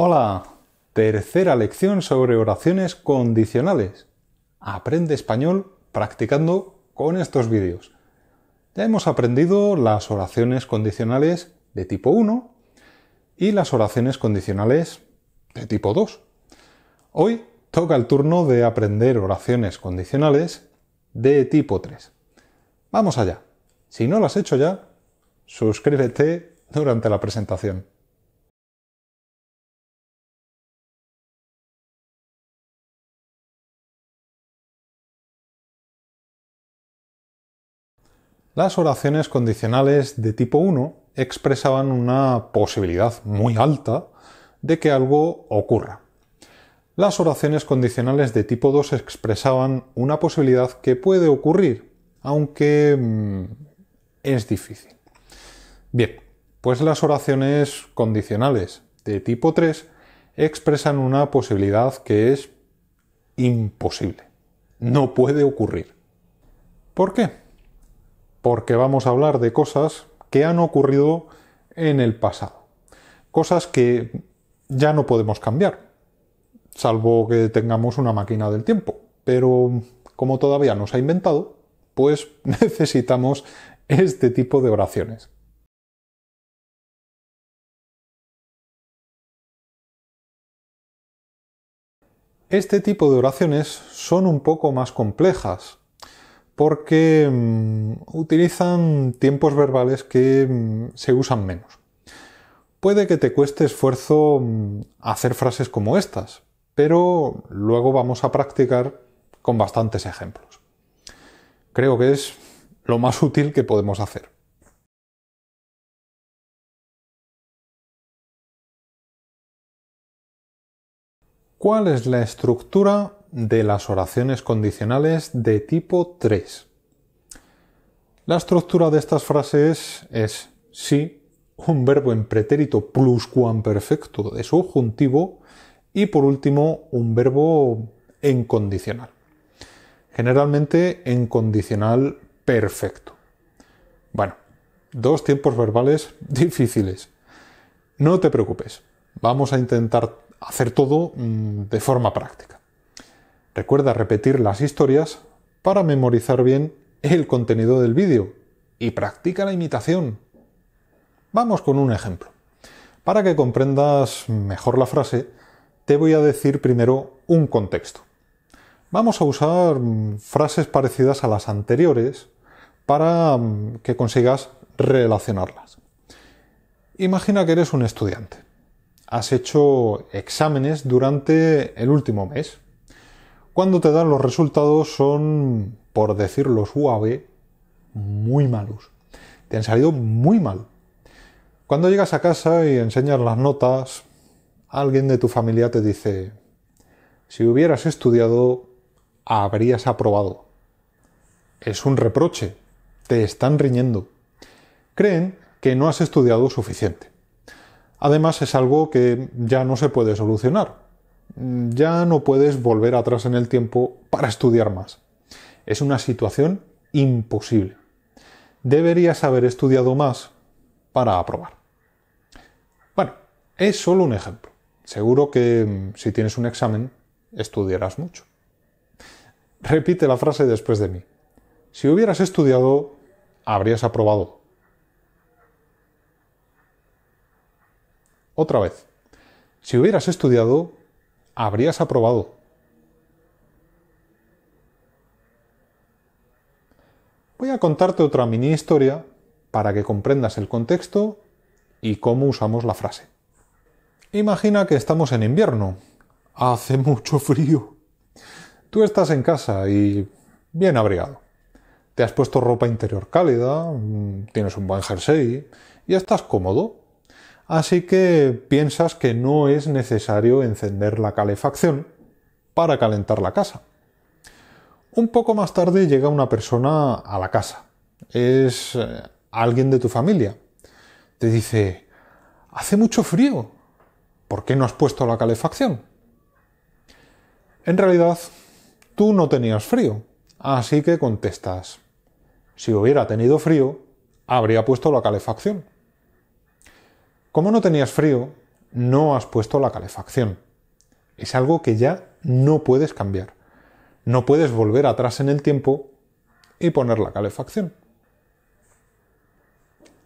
Hola, tercera lección sobre oraciones condicionales. Aprende español practicando con estos vídeos. Ya hemos aprendido las oraciones condicionales de tipo 1 y las oraciones condicionales de tipo 2. Hoy toca el turno de aprender oraciones condicionales de tipo 3. Vamos allá. Si no lo has hecho ya, suscríbete durante la presentación. Las oraciones condicionales de tipo 1 expresaban una posibilidad muy alta de que algo ocurra. Las oraciones condicionales de tipo 2 expresaban una posibilidad que puede ocurrir, aunque mm, es difícil. Bien, pues las oraciones condicionales de tipo 3 expresan una posibilidad que es imposible. No puede ocurrir. ¿Por qué? porque vamos a hablar de cosas que han ocurrido en el pasado, cosas que ya no podemos cambiar, salvo que tengamos una máquina del tiempo, pero como todavía no se ha inventado, pues necesitamos este tipo de oraciones. Este tipo de oraciones son un poco más complejas, porque mm, utilizan tiempos verbales que mm, se usan menos. Puede que te cueste esfuerzo mm, hacer frases como estas, pero luego vamos a practicar con bastantes ejemplos. Creo que es lo más útil que podemos hacer. ¿Cuál es la estructura de las oraciones condicionales de tipo 3. La estructura de estas frases es sí, un verbo en pretérito pluscuamperfecto de subjuntivo y por último un verbo en condicional. Generalmente en condicional perfecto. Bueno, dos tiempos verbales difíciles. No te preocupes, vamos a intentar hacer todo mm, de forma práctica. Recuerda repetir las historias para memorizar bien el contenido del vídeo y practica la imitación. Vamos con un ejemplo. Para que comprendas mejor la frase, te voy a decir primero un contexto. Vamos a usar frases parecidas a las anteriores para mm, que consigas relacionarlas. Imagina que eres un estudiante. Has hecho exámenes durante el último mes cuando te dan los resultados son, por decirlo suave, muy malos. Te han salido muy mal. Cuando llegas a casa y enseñas las notas, alguien de tu familia te dice, si hubieras estudiado, habrías aprobado. Es un reproche. Te están riñendo. Creen que no has estudiado suficiente. Además es algo que ya no se puede solucionar, ya no puedes volver atrás en el tiempo para estudiar más. Es una situación imposible. Deberías haber estudiado más para aprobar. Bueno, es solo un ejemplo. Seguro que mm, si tienes un examen, estudiarás mucho. Repite la frase después de mí. Si hubieras estudiado, habrías aprobado. Otra vez. Si hubieras estudiado, habrías aprobado. Voy a contarte otra mini historia para que comprendas el contexto y cómo usamos la frase. Imagina que estamos en invierno. Hace mucho frío. Tú estás en casa y bien abrigado. Te has puesto ropa interior cálida, mm, tienes un buen jersey y estás cómodo así que piensas que no es necesario encender la calefacción para calentar la casa. Un poco más tarde llega una persona a la casa. Es eh, alguien de tu familia. Te dice, hace mucho frío. ¿Por qué no has puesto la calefacción? En realidad, tú no tenías frío. Así que contestas, si hubiera tenido frío, habría puesto la calefacción. Como no tenías frío, no has puesto la calefacción. Es algo que ya no puedes cambiar. No puedes volver atrás en el tiempo y poner la calefacción.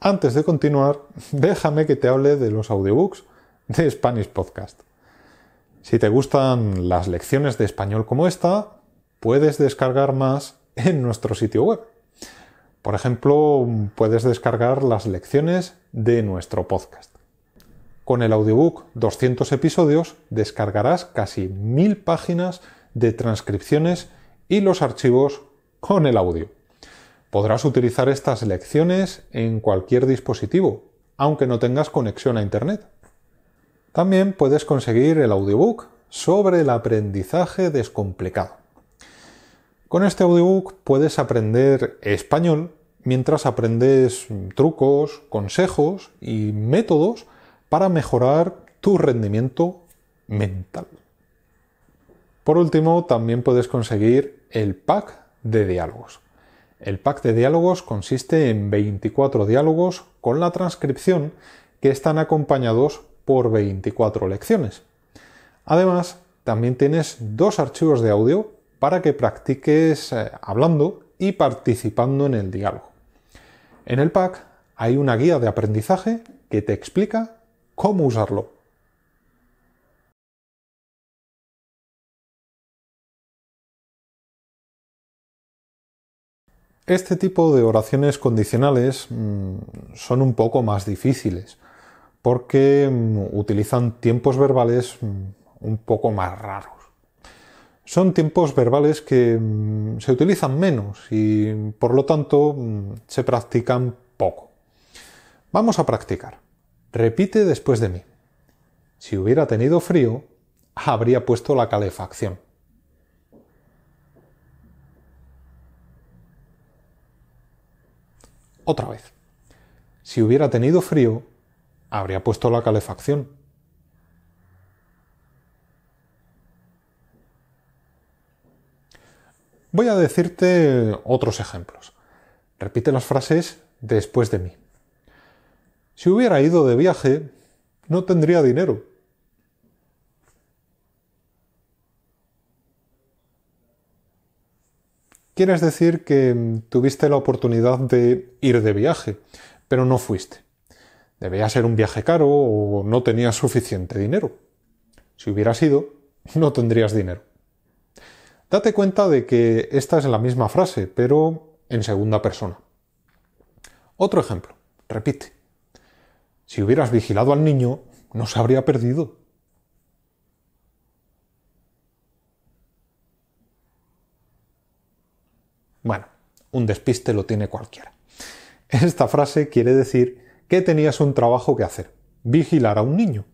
Antes de continuar, déjame que te hable de los audiobooks de Spanish Podcast. Si te gustan las lecciones de español como esta, puedes descargar más en nuestro sitio web por ejemplo, puedes descargar las lecciones de nuestro podcast. Con el audiobook 200 episodios descargarás casi 1000 páginas de transcripciones y los archivos con el audio. Podrás utilizar estas lecciones en cualquier dispositivo, aunque no tengas conexión a Internet. También puedes conseguir el audiobook sobre el aprendizaje descomplicado. Con este audiobook puedes aprender español mientras aprendes trucos, consejos y métodos para mejorar tu rendimiento mental. Por último, también puedes conseguir el pack de diálogos. El pack de diálogos consiste en 24 diálogos con la transcripción que están acompañados por 24 lecciones. Además, también tienes dos archivos de audio para que practiques eh, hablando y participando en el diálogo. En el pack hay una guía de aprendizaje que te explica cómo usarlo. Este tipo de oraciones condicionales mm, son un poco más difíciles porque mm, utilizan tiempos verbales mm, un poco más raros. Son tiempos verbales que mm, se utilizan menos y por lo tanto mm, se practican poco. Vamos a practicar. Repite después de mí. Si hubiera tenido frío, habría puesto la calefacción. Otra vez. Si hubiera tenido frío, habría puesto la calefacción. Voy a decirte otros ejemplos. Repite las frases después de mí. Si hubiera ido de viaje, no tendría dinero. Quieres decir que tuviste la oportunidad de ir de viaje, pero no fuiste. Debía ser un viaje caro o no tenías suficiente dinero. Si hubieras ido, no tendrías dinero. Date cuenta de que esta es la misma frase, pero en segunda persona. Otro ejemplo, repite. Si hubieras vigilado al niño, no se habría perdido. Bueno, un despiste lo tiene cualquiera. Esta frase quiere decir que tenías un trabajo que hacer, vigilar a un niño.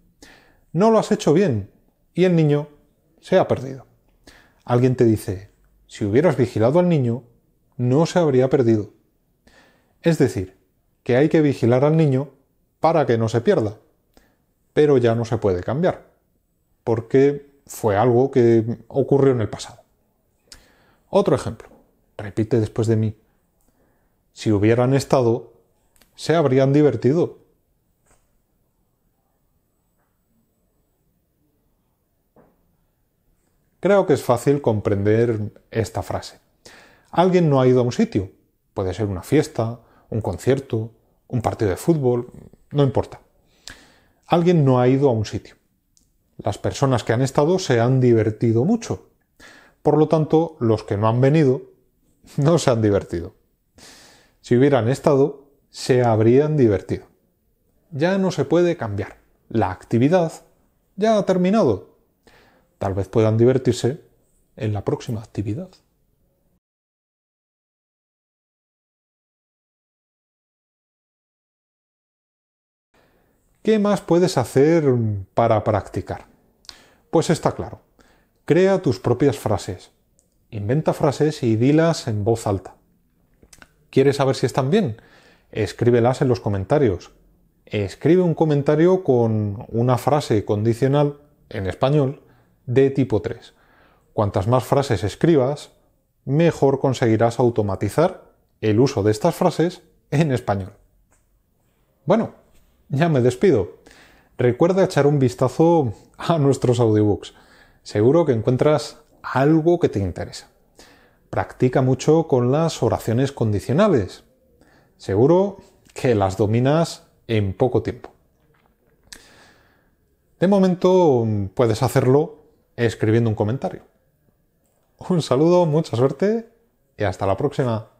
No lo has hecho bien y el niño se ha perdido. Alguien te dice, si hubieras vigilado al niño, no se habría perdido. Es decir, que hay que vigilar al niño para que no se pierda. Pero ya no se puede cambiar, porque fue algo que ocurrió en el pasado. Otro ejemplo. Repite después de mí. Si hubieran estado, se habrían divertido. Creo que es fácil comprender esta frase. Alguien no ha ido a un sitio. Puede ser una fiesta, un concierto, un partido de fútbol, no importa. Alguien no ha ido a un sitio. Las personas que han estado se han divertido mucho. Por lo tanto, los que no han venido no se han divertido. Si hubieran estado, se habrían divertido. Ya no se puede cambiar. La actividad ya ha terminado. Tal vez puedan divertirse en la próxima actividad. ¿Qué más puedes hacer para practicar? Pues está claro. Crea tus propias frases. Inventa frases y dilas en voz alta. ¿Quieres saber si están bien? Escríbelas en los comentarios. Escribe un comentario con una frase condicional en español de tipo 3. Cuantas más frases escribas, mejor conseguirás automatizar el uso de estas frases en español. Bueno, ya me despido. Recuerda echar un vistazo a nuestros audiobooks. Seguro que encuentras algo que te interesa. Practica mucho con las oraciones condicionales. Seguro que las dominas en poco tiempo. De momento puedes hacerlo escribiendo un comentario. Un saludo, mucha suerte y hasta la próxima.